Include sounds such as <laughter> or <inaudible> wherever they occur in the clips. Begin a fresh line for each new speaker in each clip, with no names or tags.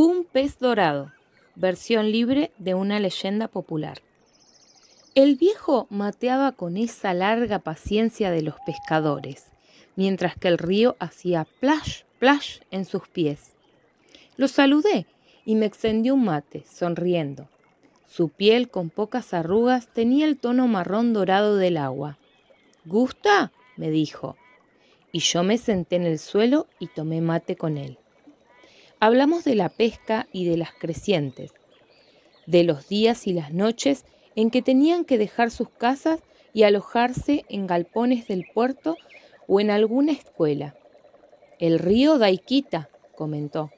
Un pez dorado, versión libre de una leyenda popular. El viejo mateaba con esa larga paciencia de los pescadores, mientras que el río hacía plash, plash en sus pies. Lo saludé y me extendió un mate, sonriendo. Su piel con pocas arrugas tenía el tono marrón dorado del agua. ¿Gusta? me dijo. Y yo me senté en el suelo y tomé mate con él. Hablamos de la pesca y de las crecientes, de los días y las noches en que tenían que dejar sus casas y alojarse en galpones del puerto o en alguna escuela. El río Daiquita, comentó,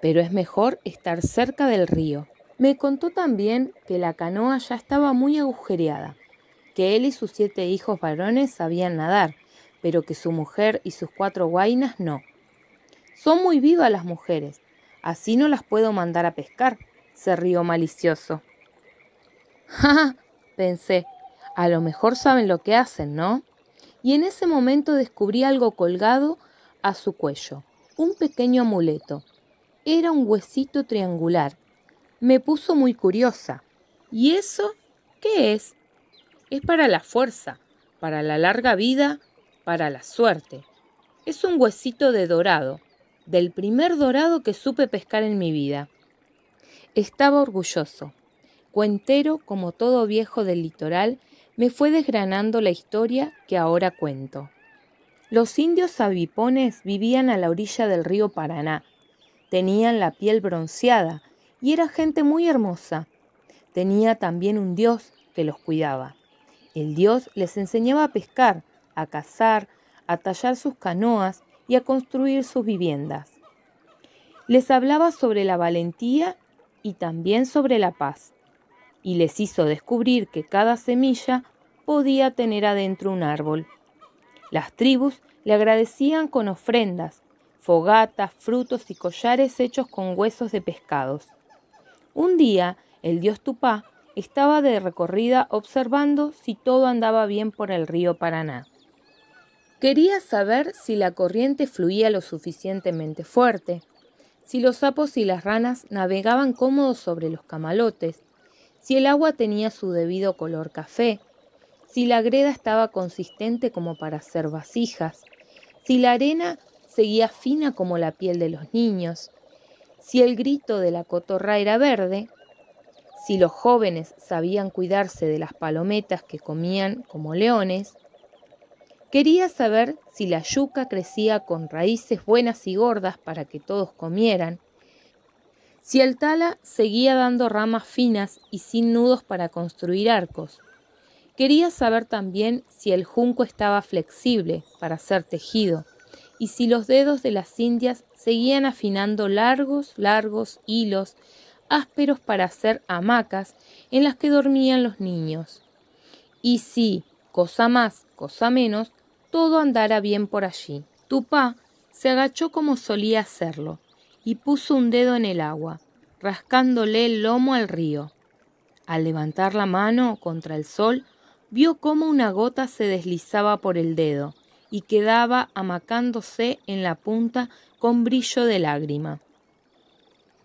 pero es mejor estar cerca del río. Me contó también que la canoa ya estaba muy agujereada, que él y sus siete hijos varones sabían nadar, pero que su mujer y sus cuatro guainas no. Son muy vivas las mujeres, Así no las puedo mandar a pescar, se rió malicioso. Ja, <laughs> pensé, a lo mejor saben lo que hacen, ¿no? Y en ese momento descubrí algo colgado a su cuello, un pequeño amuleto. Era un huesito triangular. Me puso muy curiosa. ¿Y eso qué es? Es para la fuerza, para la larga vida, para la suerte. Es un huesito de dorado del primer dorado que supe pescar en mi vida. Estaba orgulloso. Cuentero, como todo viejo del litoral, me fue desgranando la historia que ahora cuento. Los indios avipones vivían a la orilla del río Paraná. Tenían la piel bronceada y era gente muy hermosa. Tenía también un dios que los cuidaba. El dios les enseñaba a pescar, a cazar, a tallar sus canoas y a construir sus viviendas. Les hablaba sobre la valentía y también sobre la paz, y les hizo descubrir que cada semilla podía tener adentro un árbol. Las tribus le agradecían con ofrendas, fogatas, frutos y collares hechos con huesos de pescados. Un día, el dios Tupá estaba de recorrida observando si todo andaba bien por el río Paraná. Quería saber si la corriente fluía lo suficientemente fuerte, si los sapos y las ranas navegaban cómodos sobre los camalotes, si el agua tenía su debido color café, si la greda estaba consistente como para hacer vasijas, si la arena seguía fina como la piel de los niños, si el grito de la cotorra era verde, si los jóvenes sabían cuidarse de las palometas que comían como leones, Quería saber si la yuca crecía con raíces buenas y gordas para que todos comieran, si el tala seguía dando ramas finas y sin nudos para construir arcos. Quería saber también si el junco estaba flexible para ser tejido y si los dedos de las indias seguían afinando largos, largos hilos ásperos para hacer hamacas en las que dormían los niños. Y si, cosa más, cosa menos, todo andará bien por allí. Tupá se agachó como solía hacerlo y puso un dedo en el agua, rascándole el lomo al río. Al levantar la mano contra el sol, vio cómo una gota se deslizaba por el dedo y quedaba amacándose en la punta con brillo de lágrima.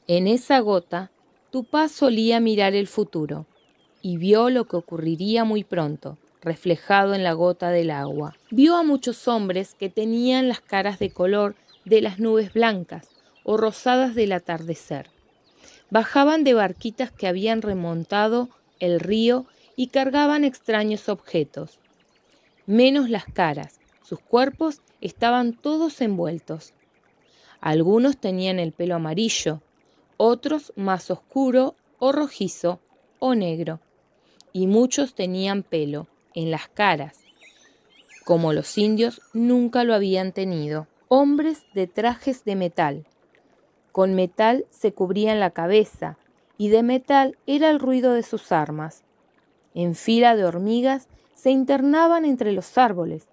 En esa gota, Tupá solía mirar el futuro y vio lo que ocurriría muy pronto reflejado en la gota del agua. Vio a muchos hombres que tenían las caras de color de las nubes blancas o rosadas del atardecer. Bajaban de barquitas que habían remontado el río y cargaban extraños objetos. Menos las caras, sus cuerpos estaban todos envueltos. Algunos tenían el pelo amarillo, otros más oscuro o rojizo o negro, y muchos tenían pelo, en las caras, como los indios nunca lo habían tenido. Hombres de trajes de metal. Con metal se cubrían la cabeza y de metal era el ruido de sus armas. En fila de hormigas se internaban entre los árboles.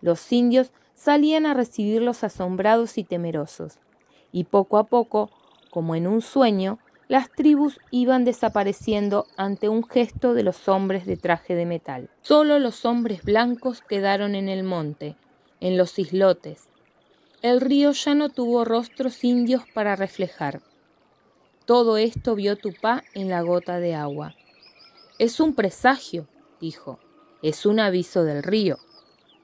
Los indios salían a recibirlos asombrados y temerosos. Y poco a poco, como en un sueño, las tribus iban desapareciendo ante un gesto de los hombres de traje de metal. Solo los hombres blancos quedaron en el monte, en los islotes. El río ya no tuvo rostros indios para reflejar. Todo esto vio Tupá en la gota de agua. Es un presagio, dijo. Es un aviso del río.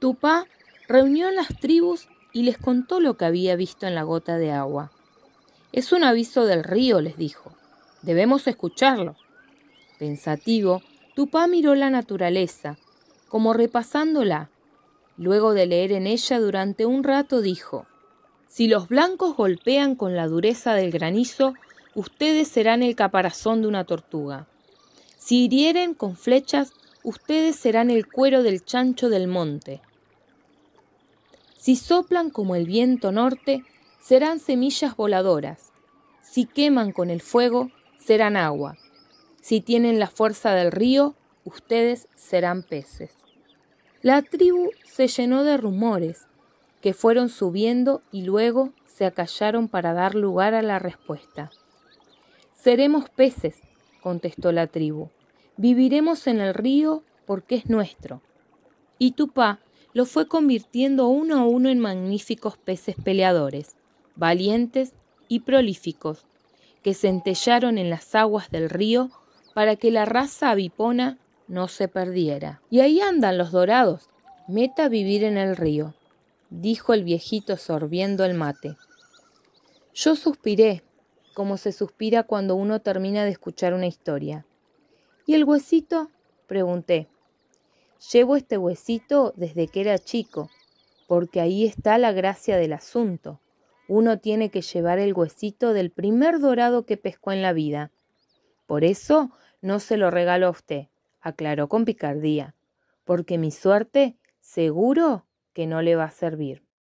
Tupá reunió a las tribus y les contó lo que había visto en la gota de agua. Es un aviso del río, les dijo. Debemos escucharlo. Pensativo, Tupá miró la naturaleza, como repasándola. Luego de leer en ella durante un rato dijo, Si los blancos golpean con la dureza del granizo, ustedes serán el caparazón de una tortuga. Si hirieren con flechas, ustedes serán el cuero del chancho del monte. Si soplan como el viento norte, serán semillas voladoras. Si queman con el fuego, serán agua. Si tienen la fuerza del río, ustedes serán peces. La tribu se llenó de rumores que fueron subiendo y luego se acallaron para dar lugar a la respuesta. Seremos peces, contestó la tribu. Viviremos en el río porque es nuestro. Y Tupá lo fue convirtiendo uno a uno en magníficos peces peleadores, valientes y prolíficos, que centellaron en las aguas del río para que la raza avipona no se perdiera. Y ahí andan los dorados, meta a vivir en el río, dijo el viejito sorbiendo el mate. Yo suspiré, como se suspira cuando uno termina de escuchar una historia. ¿Y el huesito? pregunté. Llevo este huesito desde que era chico, porque ahí está la gracia del asunto uno tiene que llevar el huesito del primer dorado que pescó en la vida. Por eso no se lo regaló a usted, aclaró con picardía, porque mi suerte seguro que no le va a servir.